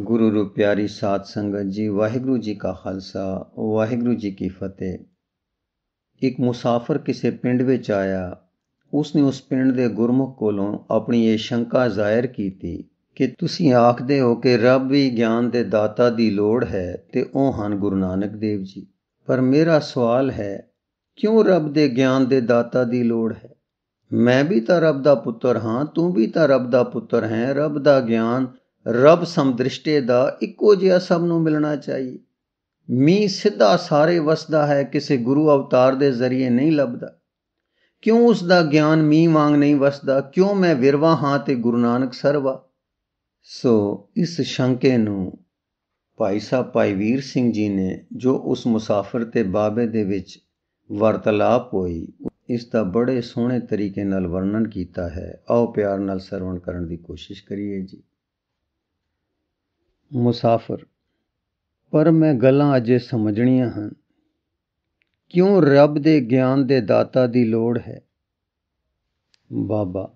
ਗੁਰੂ ਰੂਪ ਪਿਆਰੀ ਸਾਧ ਸੰਗਤ ਜੀ ਵਾਹਿਗੁਰੂ ਜੀ ਕਾ ਖਾਲਸਾ ਵਾਹਿਗੁਰੂ ਜੀ ਕੀ ਫਤਿਹ ਇੱਕ ਮੁਸਾਫਰ ਕਿਸੇ ਪਿੰਡ ਵਿੱਚ ਆਇਆ ਉਸ ਨੇ ਉਸ ਪਿੰਡ ਦੇ ਗੁਰਮੁਖ ਕੋਲੋਂ ਆਪਣੀ ਇਹ ਸ਼ੰਕਾ ਜ਼ਾਹਿਰ ਕੀਤੀ ਕਿ ਤੁਸੀਂ ਆਖਦੇ ਹੋ ਕਿ ਰੱਬ ਵੀ ਗਿਆਨ ਦੇ ਦਾਤਾ ਦੀ ਲੋੜ ਹੈ ਤੇ ਉਹ ਹਨ ਗੁਰੂ ਨਾਨਕ ਦੇਵ ਜੀ ਪਰ ਮੇਰਾ ਸਵਾਲ ਹੈ ਕਿਉਂ ਰੱਬ ਦੇ ਗਿਆਨ ਦੇ ਦਾਤਾ ਦੀ ਲੋੜ ਹੈ ਮੈਂ ਵੀ ਤਾਂ ਰੱਬ ਦਾ ਪੁੱਤਰ ਹਾਂ ਤੂੰ ਵੀ ਤਾਂ ਰੱਬ ਦਾ ਪੁੱਤਰ ਹੈ ਰੱਬ ਦਾ ਗਿਆਨ ਰਬ ਸਮਦ੍ਰਿਸ਼ਟੇ ਦਾ ਇੱਕੋ ਜਿਹਾ ਸਭ ਨੂੰ ਮਿਲਣਾ ਚਾਹੀਏ ਮੀ ਸਿੱਧਾ ਸਾਰੇ ਵਸਦਾ ਹੈ ਕਿਸੇ ਗੁਰੂ ਅਵਤਾਰ ਦੇ ਜ਼ਰੀਏ ਨਹੀਂ ਲੱਭਦਾ ਕਿਉਂ ਉਸ ਦਾ ਗਿਆਨ ਮੀ ਵਾਂਗ ਨਹੀਂ ਵਸਦਾ ਕਿਉਂ ਮੈਂ ਵਿਰਵਾ ਹਾਂ ਤੇ ਗੁਰੂ ਨਾਨਕ ਸਰਵਾ ਸੋ ਇਸ ਸ਼ੰਕੇ ਨੂੰ ਭਾਈ ਸਾਹਿਬ ਭਾਈ ਵੀਰ ਸਿੰਘ ਜੀ ਨੇ ਜੋ ਉਸ ਮੁਸਾਫਰ ਤੇ ਬਾਬੇ ਦੇ ਵਿੱਚ ਵਰਤਲਾਪ ਹੋਈ ਇਸ ਦਾ ਬੜੇ ਸੋਹਣੇ ਤਰੀਕੇ ਨਾਲ ਵਰਣਨ ਕੀਤਾ ਹੈ ਆਓ ਪਿਆਰ ਨਾਲ ਸਰਵਣ ਕਰਨ ਦੀ ਕੋਸ਼ਿਸ਼ ਕਰੀਏ ਜੀ ਮੁਸਾਫਰ ਪਰ ਮੈਂ ਗੱਲਾਂ ਅਜੇ ਸਮਝਣੀਆਂ ਹਨ ਕਿਉਂ ਰੱਬ ਦੇ ਗਿਆਨ ਦੇ ਦਾਤਾ ਦੀ ਲੋੜ ਹੈ ਬਾਬਾ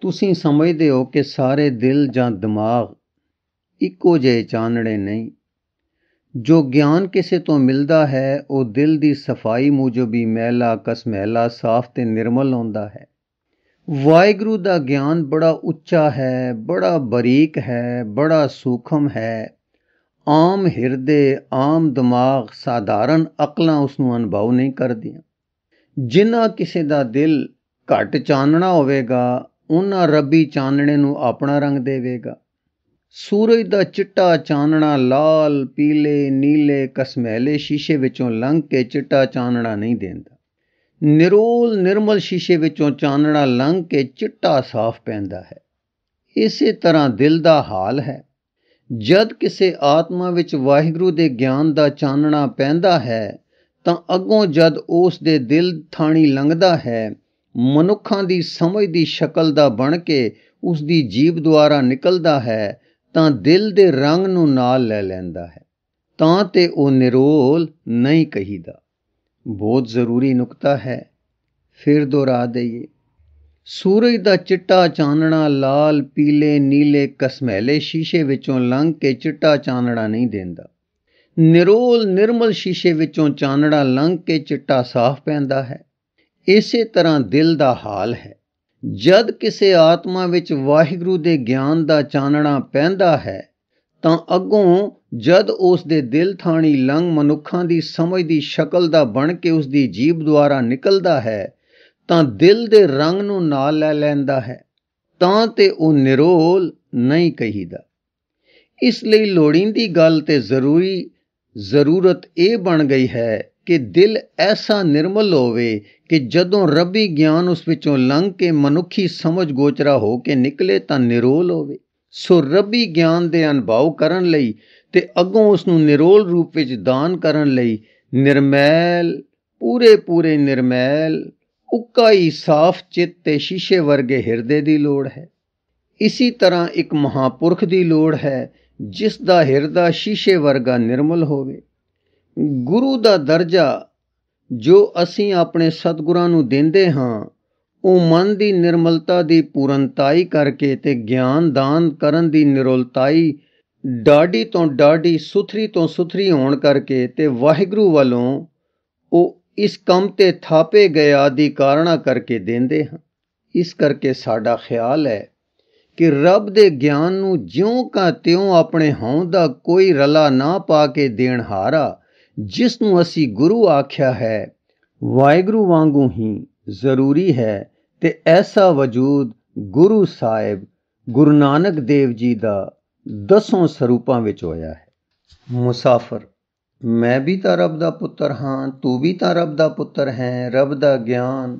ਤੁਸੀਂ ਸਮਝਦੇ ਹੋ ਕਿ ਸਾਰੇ ਦਿਲ ਜਾਂ ਦਿਮਾਗ ਇੱਕੋ ਜਿਹੇ ਚਾਨਣੇ ਨਹੀਂ ਜੋ ਗਿਆਨ ਕਿਸੇ ਤੋਂ ਮਿਲਦਾ ਹੈ ਉਹ ਦਿਲ ਦੀ ਸਫਾਈ ਮੂਜਬ ਹੀ ਮੈਲਾ ਕਸਮੈਲਾ ਸਾਫ਼ ਤੇ ਨਿਰਮਲ ਹੁੰਦਾ ਹੈ ਵਾਹਿਗੁਰੂ ਦਾ ਗਿਆਨ ਬੜਾ ਉੱਚਾ ਹੈ ਬੜਾ ਬਰੀਕ ਹੈ ਬੜਾ ਸੂਖਮ ਹੈ ਆਮ ਹਿਰਦੇ ਆਮ ਦਿਮਾਗ ਸਾਧਾਰਨ ਅਕਲਾਂ ਉਸ ਨੂੰ ਅਨੁਭਵ ਨਹੀਂ ਕਰਦੀਆਂ ਜਿਨ੍ਹਾਂ ਕਿਸੇ ਦਾ ਦਿਲ ਘਟ ਚਾਨਣਾ ਹੋਵੇਗਾ ਉਹਨਾਂ ਰੱਬੀ ਚਾਨਣੇ ਨੂੰ ਆਪਣਾ ਰੰਗ ਦੇਵੇਗਾ ਸੂਰਜ ਦਾ ਚਿੱਟਾ ਚਾਨਣਾ ਲਾਲ ਪੀਲੇ ਨੀਲੇ ਕਸਮੈਲੇ ਸ਼ੀਸ਼ੇ ਵਿੱਚੋਂ ਲੰਘ ਕੇ ਚਿੱਟਾ ਚਾਨਣਾ ਨਹੀਂ ਦਿੰਦਾ ਨਿਰੋਲ ਨਿਰਮਲ ਸ਼ੀਸ਼ੇ ਵਿੱਚੋਂ ਚਾਨਣਾ ਲੰਘ ਕੇ ਚਿੱਟਾ ਸਾਫ਼ ਪੈਂਦਾ ਹੈ ਇਸੇ ਤਰ੍ਹਾਂ ਦਿਲ ਦਾ ਹਾਲ ਹੈ ਜਦ ਕਿਸੇ ਆਤਮਾ ਵਿੱਚ ਵਾਹਿਗੁਰੂ ਦੇ ਗਿਆਨ ਦਾ ਚਾਨਣਾ ਪੈਂਦਾ ਹੈ ਤਾਂ ਅੱਗੋਂ ਜਦ ਉਸ ਦੇ ਦਿਲ ਥਾਣੀ ਲੰਘਦਾ ਹੈ ਮਨੁੱਖਾਂ ਦੀ ਸਮਝ ਦੀ ਸ਼ਕਲ ਦਾ ਬਣ ਕੇ ਉਸ ਦੀ ਜੀਬ ਦੁਆਰਾ ਨਿਕਲਦਾ ਹੈ ਤਾਂ ਦਿਲ ਦੇ ਰੰਗ ਨੂੰ ਨਾਲ ਲੈ ਲੈਂਦਾ ਹੈ ਤਾਂ ਤੇ ਉਹ ਨਿਰੋਲ ਨਹੀਂ ਕਹੀਦਾ ਬਹੁਤ ਜ਼ਰੂਰੀ ਨੁਕਤਾ ਹੈ ਫਿਰ ਦੁਹਰਾ ਦਈਏ ਸੂਰਜ ਦਾ ਚਿੱਟਾ ਚਾਨਣਾ ਲਾਲ ਪੀਲੇ ਨੀਲੇ ਕਸਮੈਲੇ ਸ਼ੀਸ਼ੇ ਵਿੱਚੋਂ ਲੰਘ ਕੇ ਚਿੱਟਾ ਚਾਨਣਾ ਨਹੀਂ ਦਿੰਦਾ ਨਿਰੋਲ ਨਿਰਮਲ ਸ਼ੀਸ਼ੇ ਵਿੱਚੋਂ ਚਾਨਣਾ ਲੰਘ ਕੇ ਚਿੱਟਾ ਸਾਫ਼ ਪੈਂਦਾ ਹੈ ਇਸੇ ਤਰ੍ਹਾਂ ਦਿਲ ਦਾ ਹਾਲ ਹੈ ਜਦ ਕਿਸੇ ਆਤਮਾ ਵਿੱਚ ਵਾਹਿਗੁਰੂ ਦੇ ਗਿਆਨ ਦਾ ਚਾਨਣਾ ਪੈਂਦਾ ਹੈ ਤਾਂ ਅੱਗੋਂ ਜਦ ਉਸ ਦੇ ਦਿਲ ਥਾਣੀ ਲੰਗ ਮਨੁੱਖਾਂ ਦੀ ਸਮਝ ਦੀ ਸ਼ਕਲ ਦਾ ਬਣ ਕੇ ਉਸ ਦੀ ਜੀਬ ਦੁਆਰਾ ਨਿਕਲਦਾ ਹੈ ਤਾਂ ਦਿਲ ਦੇ ਰੰਗ ਨੂੰ ਨਾਲ ਲੈ ਲੈਂਦਾ ਹੈ ਤਾਂ ਤੇ ਉਹ ਨਿਰੋਲ ਨਹੀਂ ਕਹੀਦਾ ਇਸ ਲਈ ਲੋੜੀਂਦੀ ਗੱਲ ਤੇ ਜ਼ਰੂਰੀ ਜ਼ਰੂਰਤ ਇਹ ਬਣ ਗਈ ਹੈ ਕਿ ਦਿਲ ਐਸਾ ਨਿਰਮਲ ਹੋਵੇ ਕਿ ਜਦੋਂ ਰੱਬੀ ਗਿਆਨ ਉਸ ਵਿੱਚੋਂ ਲੰਘ ਕੇ ਮਨੁੱਖੀ ਸਮਝ ਗੋਚਰਾ ਹੋ ਕੇ ਨਿਕਲੇ ਤਾਂ ਨਿਰੋਲ ਹੋਵੇ ਸੋ ਰੱਬੀ ਗਿਆਨ ਦੇ ਅਨੁਭਵ ਕਰਨ ਲਈ ਤੇ ਅੱਗੋਂ ਉਸ ਨੂੰ ਨਿਰੋਲ ਰੂਪ ਵਿੱਚ ਦਾਨ ਕਰਨ ਲਈ ਨਿਰਮੈਲ ਪੂਰੇ ਪੂਰੇ ਨਿਰਮੈਲ ਉੱਕਾ ਹੀ ਸਾਫ਼ ਚਿੱਤ ਤੇ ਸ਼ੀਸ਼ੇ ਵਰਗੇ ਹਿਰਦੇ ਦੀ ਲੋੜ ਹੈ ਇਸੇ ਤਰ੍ਹਾਂ ਇੱਕ ਮਹਾਪੁਰਖ ਦੀ ਲੋੜ ਹੈ ਜਿਸ ਦਾ ਹਿਰਦਾ ਸ਼ੀਸ਼ੇ ਵਰਗਾ ਨਿਰਮਲ ਹੋਵੇ ਗੁਰੂ ਦਾ ਦਰਜਾ ਜੋ ਅਸੀਂ ਆਪਣੇ ਸਤਿਗੁਰਾਂ ਨੂੰ ਦਿੰਦੇ ਹਾਂ ਉਹ ਮਨ ਦੀ ਨਿਰਮਲਤਾ ਦੀ ਪੂਰਨਤਾਈ ਕਰਕੇ ਤੇ ਗਿਆਨ ਦਾਨ ਕਰਨ ਦੀ ਨਿਰੋਲਤਾਈ ਡਾਢੀ ਤੋਂ ਡਾਢੀ ਸੁਥਰੀ ਤੋਂ ਸੁਥਰੀ ਹੋਣ ਕਰਕੇ ਤੇ ਵਾਹਿਗੁਰੂ ਵੱਲੋਂ ਉਹ ਇਸ ਕੰਮ ਤੇ ਥਾਪੇ ਗਏ ਆਦੀ ਕਾਰਨਾ ਕਰਕੇ ਦਿੰਦੇ ਹਨ ਇਸ ਕਰਕੇ ਸਾਡਾ ਖਿਆਲ ਹੈ ਕਿ ਰੱਬ ਦੇ ਗਿਆਨ ਨੂੰ ਜਿਉਂ ਕਾ ਤਿਉਂ ਆਪਣੇ ਹੋਂਦ ਦਾ ਕੋਈ ਰਲਾ ਨਾ ਪਾ ਕੇ ਦੇਣ ਹਾਰਾ ਜਿਸ ਨੂੰ ਅਸੀਂ ਗੁਰੂ ਆਖਿਆ ਹੈ ਵਾਹਿਗੁਰੂ ਵਾਂਗੂ ਹੀ ਜ਼ਰੂਰੀ ਹੈ ਤੇ ਐਸਾ ਵਜੂਦ ਗੁਰੂ ਸਾਹਿਬ ਗੁਰੂ ਨਾਨਕ ਦੇਵ ਜੀ ਦਾ ਦਸੋਂ ਸਰੂਪਾਂ ਵਿੱਚ ਹੋਇਆ ਹੈ ਮੁਸਾਫਰ ਮੈਂ ਵੀ ਤਾਂ ਰੱਬ ਦਾ ਪੁੱਤਰ ਹਾਂ ਤੂੰ ਵੀ ਤਾਂ ਰੱਬ ਦਾ ਪੁੱਤਰ ਹੈ ਰੱਬ ਦਾ ਗਿਆਨ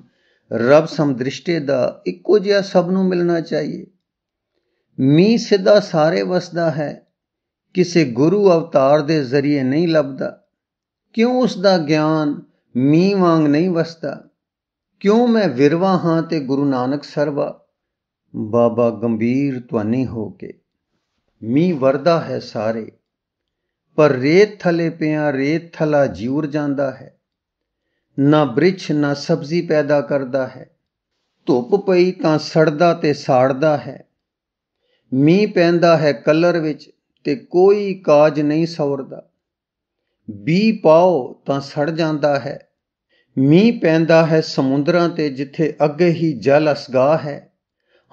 ਰੱਬ ਸਮਦ੍ਰਿਸ਼ਟੇ ਦਾ ਇੱਕੋ ਜਿਹਾ ਸਭ ਨੂੰ ਮਿਲਣਾ ਚਾਹੀਏ ਮੀ ਸਿੱਧਾ ਸਾਰੇ ਵਸਦਾ ਹੈ ਕਿਸੇ ਗੁਰੂ ਅਵਤਾਰ ਦੇ ਜ਼ਰੀਏ ਨਹੀਂ ਲੱਭਦਾ ਕਿਉਂ ਉਸ ਦਾ ਗਿਆਨ ਮੀ ਵਾਂਗ ਨਹੀਂ ਵਸਦਾ ਕਿਉਂ ਮੈਂ ਵਿਰਵਾ ਹਾਂ ਤੇ ਗੁਰੂ ਨਾਨਕ ਸਰਬ ਬਾਬਾ ਗੰਭੀਰ ਤਵਾਨੀ ਹੋ ਕੇ ਮੀ ਵਰਦਾ ਹੈ ਸਾਰੇ ਪਰ ਰੇਤ ਥਲੇ ਪਿਆ ਰੇਤ ਥਲਾ ਜੀਵਰ ਜਾਂਦਾ ਹੈ ਨਾ ਬ੍ਰਿਛ ਨਾ ਸਬਜ਼ੀ ਪੈਦਾ ਕਰਦਾ ਹੈ ਧੁੱਪ ਪਈ ਤਾਂ ਸੜਦਾ ਤੇ ਸਾੜਦਾ ਹੈ ਮੀਂਹ ਪੈਂਦਾ ਹੈ ਕਲਰ ਵਿੱਚ ਤੇ ਕੋਈ ਕਾਜ ਨਹੀਂ ਸੌਰਦਾ ਬੀ ਪਾਓ ਤਾਂ ਸੜ ਜਾਂਦਾ ਹੈ ਮੀਂਹ ਪੈਂਦਾ ਹੈ ਸਮੁੰਦਰਾਂ ਤੇ ਜਿੱਥੇ ਅੱਗੇ ਹੀ ਜਲ ਅਸਗਾ ਹੈ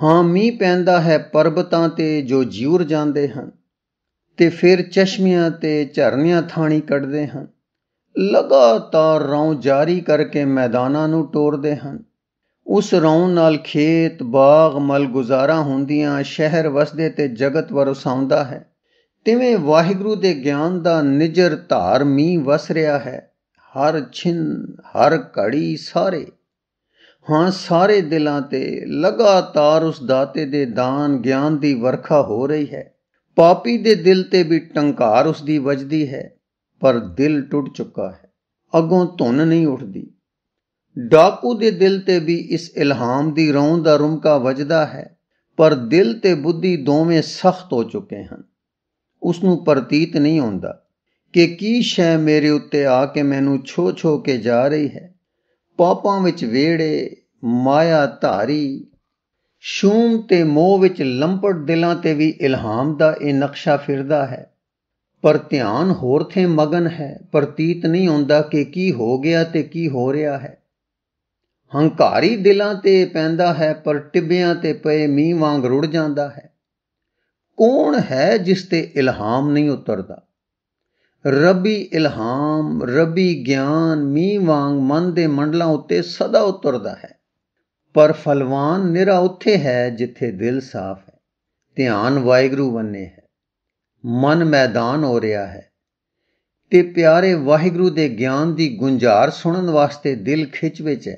ਹਾਂ ਮੀਂਹ ਪੈਂਦਾ ਹੈ ਪਰਬਤਾਂ ਤੇ ਜੋ ਜੀਵਰ ਜਾਂਦੇ ਹਨ ਤੇ ਫਿਰ ਚਸ਼ਮਿਆਂ ਤੇ ਝਰਨਿਆਂ ਥਾਣੀ ਕੱਢਦੇ ਹਨ ਲਗਾਤਾਰ ਰੌ ਜਾਰੀ ਕਰਕੇ ਮੈਦਾਨਾਂ ਨੂੰ ਟੋਰਦੇ ਹਨ ਉਸ ਰੌ ਨਾਲ ਖੇਤ ਬਾਗ ਮਲ ਗੁਜ਼ਾਰਾ ਹੁੰਦੀਆਂ ਸ਼ਹਿਰ ਵਸਦੇ ਤੇ ਜਗਤ ਵਰਸਾਉਂਦਾ ਹੈ ਤਿਵੇਂ ਵਾਹਿਗੁਰੂ ਦੇ ਗਿਆਨ ਦਾ ਨਿਜਰ ਧਾਰ ਮੀ ਵਸ ਰਿਹਾ ਹੈ ਹਰ ਛਿਨ ਹਰ ਘੜੀ ਸਾਰੇ ਹਾਂ ਸਾਰੇ ਦਿਲਾਂ ਤੇ ਲਗਾਤਾਰ ਉਸ ਦਾਤੇ ਦੇ ਦਾਨ ਗਿਆਨ ਦੀ ਵਰਖਾ ਹੋ ਰਹੀ ਹੈ ਪਾਪੀ ਦੇ ਦਿਲ ਤੇ ਵੀ ਟੰਕਾਰ ਉਸ ਦੀ ਵੱਜਦੀ ਹੈ ਪਰ ਦਿਲ ਟੁੱਟ ਚੁੱਕਾ ਹੈ ਅਗੋਂ ਧੁਨ ਨਹੀਂ ਉੱਠਦੀ ਡਾਕੂ ਦੇ ਦਿਲ ਤੇ ਵੀ ਇਸ ਇਲਹਾਮ ਦੀ ਰੌਂ ਦਾ ਰੁਮਕਾ ਵੱਜਦਾ ਹੈ ਪਰ ਦਿਲ ਤੇ ਬੁੱਧੀ ਦੋਵੇਂ ਸਖਤ ਹੋ ਚੁੱਕੇ ਹਨ ਉਸ ਨੂੰ ਪ੍ਰਤੀਤ ਨਹੀਂ ਹੁੰਦਾ ਕਿ ਕੀ ਸ਼ੈ ਮੇਰੇ ਉੱਤੇ ਆ ਕੇ ਮੈਨੂੰ ਛੋ ਛੋ ਕੇ ਜਾ ਰਹੀ ਹੈ ਪਾਪਾਂ ਵਿੱਚ ਵੇੜੇ ਮਾਇਆ ਧਾਰੀ ਸ਼ੂਮ ਤੇ ਮੋਹ ਵਿੱਚ ਲੰਪੜ ਦਿਲਾਂ ਤੇ ਵੀ ਇਲਹਾਮ ਦਾ ਇਹ ਨਕਸ਼ਾ ਫਿਰਦਾ ਹੈ ਪਰ ਧਿਆਨ ਹੋਰ ਥੇ ਮਗਨ ਹੈ ਪ੍ਰਤੀਤ ਨਹੀਂ ਹੁੰਦਾ ਕਿ ਕੀ ਹੋ ਗਿਆ ਤੇ ਕੀ ਹੋ ਰਿਹਾ ਹੈ ਹੰਕਾਰੀ ਦਿਲਾਂ ਤੇ ਪੈਂਦਾ ਹੈ ਪਰ ਟਿੱਬਿਆਂ ਤੇ ਪਏ ਮੀਂਹ ਵਾਂਗ ਰੁੜ ਜਾਂਦਾ ਹੈ ਕੌਣ ਹੈ ਜਿਸ ਤੇ ਇਲਹਾਮ ਨਹੀਂ ਉਤਰਦਾ ਰੱਬੀ ਇਲਹਾਮ ਰੱਬੀ ਗਿਆਨ ਮੀਂਹ ਵਾਂਗ ਮਨ ਦੇ ਮੰਡਲਾਂ ਉੱਤੇ ਸਦਾ ਉਤਰਦਾ ਹੈ ਪਰ ਫਲਵਾਨ ਨਿਰਾ ਉੱਥੇ ਹੈ ਜਿੱਥੇ ਦਿਲ ਸਾਫ਼ ਹੈ ਧਿਆਨ ਵਾਹਿਗੁਰੂ ਬੰਨੇ ਹੈ ਮਨ ਮੈਦਾਨ ਹੋ ਰਿਹਾ ਹੈ ਤੇ ਪਿਆਰੇ ਵਾਹਿਗੁਰੂ ਦੇ ਗਿਆਨ ਦੀ ਗੁੰਜਾਰ ਸੁਣਨ ਵਾਸਤੇ ਦਿਲ ਖਿੱਚ ਵਿੱਚ ਹੈ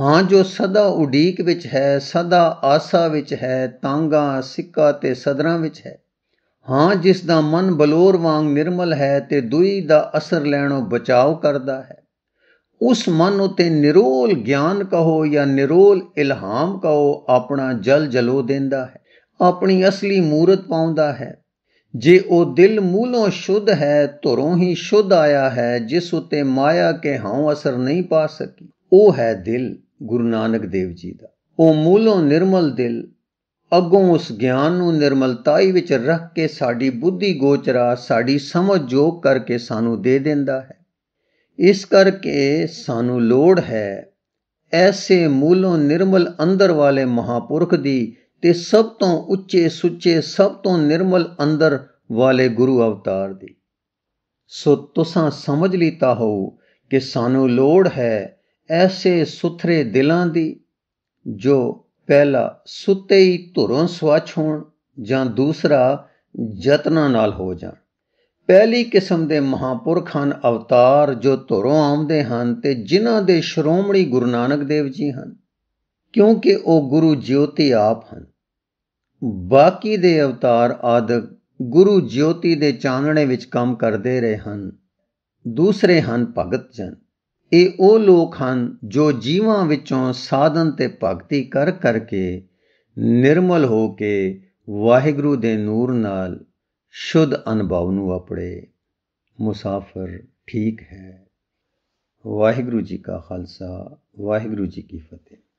ਹਾਂ ਜੋ ਸਦਾ ਉਡੀਕ ਵਿੱਚ ਹੈ ਸਦਾ ਆਸਾ ਵਿੱਚ ਹੈ ਤਾਂਗਾ ਸਿੱਕਾ ਤੇ ਸਦਰਾਂ ਵਿੱਚ ਹੈ ਹਾਂ ਜਿਸ ਦਾ ਮਨ ਬਲੋਰ ਵਾਂਗ ਨਿਰਮਲ ਹੈ ਤੇ ਦੁਈ ਦਾ ਅਸਰ ਲੈਣੋਂ ਬਚਾਓ ਕਰਦਾ ਹੈ ਉਸ ਮਨ ਉਤੇ ਨਿਰੋਲ ਗਿਆਨ ਕਹੋ ਜਾਂ ਨਿਰੋਲ ਇਲਹਾਮ ਕਹੋ ਆਪਣਾ ਜਲ ਜਲੋ ਦਿੰਦਾ ਹੈ ਆਪਣੀ ਅਸਲੀ ਮੂਰਤ ਪਾਉਂਦਾ ਹੈ ਜੇ ਉਹ ਦਿਲ ਮੂਲੋਂ ਸ਼ੁੱਧ ਹੈ ਧਰੋਂ ਹੀ ਸ਼ੁੱਧ ਆਇਆ ਹੈ ਜਿਸ ਉਤੇ ਮਾਇਆ ਕੇ ਹਾਉ ਅਸਰ ਨਹੀਂ ਪਾ ਸਕੀ ਉਹ ਹੈ ਦਿਲ ਗੁਰੂ ਨਾਨਕ ਦੇਵ ਜੀ ਦਾ ਉਹ ਮੂਲੋਂ ਨਿਰਮਲ ਦਿਲ ਅੱਗੋਂ ਉਸ ਗਿਆਨ ਨੂੰ ਨਿਰਮਲਤਾਈ ਵਿੱਚ ਰੱਖ ਕੇ ਸਾਡੀ ਬੁੱਧੀ ਗੋਚਰਾ ਸਾਡੀ ਸਮਝ ਜੋਗ ਕਰਕੇ ਸਾਨੂੰ ਦੇ ਦਿੰਦਾ ਹੈ ਇਸ ਕਰਕੇ ਸਾਨੂੰ ਲੋੜ ਹੈ ਐਸੇ ਮੂਲੋਂ ਨਿਰਮਲ ਅੰਦਰ ਵਾਲੇ ਮਹਾਪੁਰਖ ਦੀ ਤੇ ਸਭ ਤੋਂ ਉੱਚੇ ਸੁੱਚੇ ਸਭ ਤੋਂ ਨਿਰਮਲ ਅੰਦਰ ਵਾਲੇ ਗੁਰੂ ਅਵਤਾਰ ਦੀ ਸੋ ਤੁਸਾਂ ਸਮਝ ਲੀਤਾ ਹੋ ਕਿ ਸਾਨੂੰ ਲੋੜ ਹੈ ਐਸੇ ਸੁਥਰੇ ਦਿਲਾਂ ਦੀ ਜੋ ਪਹਿਲਾ ਸੁੱਤੇ ਹੀ ਧੁਰੋਂ ਸਵਛ ਹੋਣ ਜਾਂ ਦੂਸਰਾ ਯਤਨਾ ਨਾਲ ਹੋ ਜਾਣ ਪਹਿਲੀ ਕਿਸਮ ਦੇ ਮਹਾਪੁਰਖ ਹਨ ਅਵਤਾਰ ਜੋ ਧੁਰੋਂ ਆਉਂਦੇ ਹਨ ਤੇ ਜਿਨ੍ਹਾਂ ਦੇ ਸ਼੍ਰੋਮਣੀ ਗੁਰੂ ਨਾਨਕ ਦੇਵ ਜੀ ਹਨ ਕਿਉਂਕਿ ਉਹ ਗੁਰੂ ਜੋਤੀ ਆਪ ਹਨ ਬਾਕੀ ਦੇ ਅਵਤਾਰ ਆਦ ਗੁਰੂ ਜੋਤੀ ਦੇ ਚਾਨਣੇ ਵਿੱਚ ਕੰਮ ਕਰਦੇ ਰਹੇ ਹਨ ਦੂਸਰੇ ਹਨ ਭਗਤ ਜਨ ਇਹ ਉਹ ਲੋਕ ਹਨ ਜੋ ਜੀਵਾਂ ਵਿੱਚੋਂ ਸਾਧਨ ਤੇ ਭਗਤੀ ਕਰ ਕਰਕੇ ਨਿਰਮਲ ਹੋ ਕੇ ਵਾਹਿਗੁਰੂ ਦੇ ਨੂਰ ਨਾਲ ਸ਼ੁੱਧ ਅਨੁਭਵ ਨੂੰ ਆਪੜੇ ਮੁਸਾਫਰ ਠੀਕ ਹੈ ਵਾਹਿਗੁਰੂ ਜੀ ਕਾ ਖਾਲਸਾ ਵਾਹਿਗੁਰੂ ਜੀ ਕੀ ਫਤਿਹ